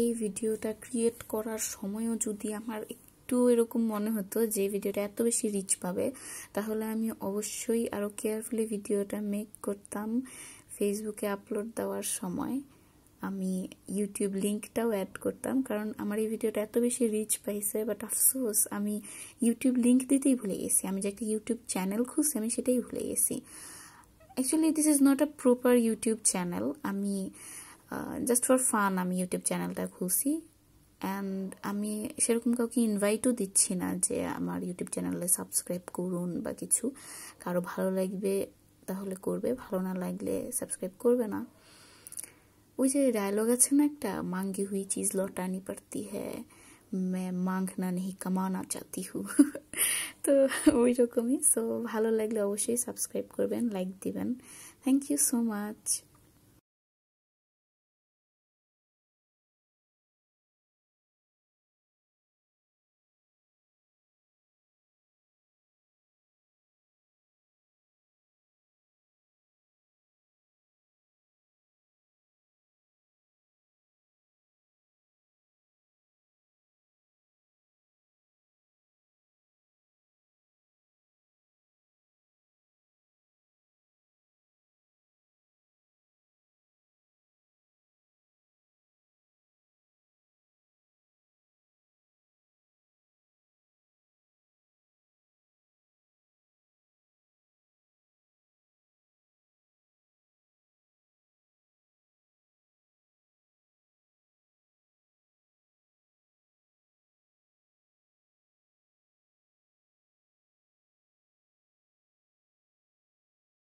এই ভিডিওটা ক্রিয়েট করার সময়ও যদি আমার একটু এরকম মনে হতো যে ভিডিওটা এত বেশি রিচ পাবে তাহলে আমি অবশ্যই আরও কেয়ারফুলি ভিডিওটা মেক করতাম ফেসবুকে আপলোড দেওয়ার সময় আমি ইউটিউব লিঙ্কটাও অ্যাড করতাম কারণ আমার এই ভিডিওটা এত বেশি রিচ পাইছে বাট আফসোস আমি ইউটিউব লিঙ্ক দিতেই ভুলে গেছি আমি যে একটা ইউটিউব চ্যানেল খুঁজছি আমি সেটাই ভুলে গেছি actually this is not a proper YouTube channel আমি জাস্ট ফর ফান আমি ইউটিউব চ্যানেলটা খুলছি অ্যান্ড আমি সেরকম কাউকে ইনভাইটও দিচ্ছি না যে আমার ইউটিউব চ্যানেলে সাবস্ক্রাইব করুন বা কিছু কারো ভালো লাগবে তাহলে করবে ভালো না লাগলে সাবস্ক্রাইব করবে না ওই যে ডায়লগ আছে না একটা মাঙ্গি হুই চিজ লটানি পারতি হ্যাঁ मैं না নেহি কামানা চাতি হু তো ওই রকমই সো ভালো লাগলে অবশ্যই সাবস্ক্রাইব করবেন লাইক দিবেন থ্যাংক ইউ সো মাচ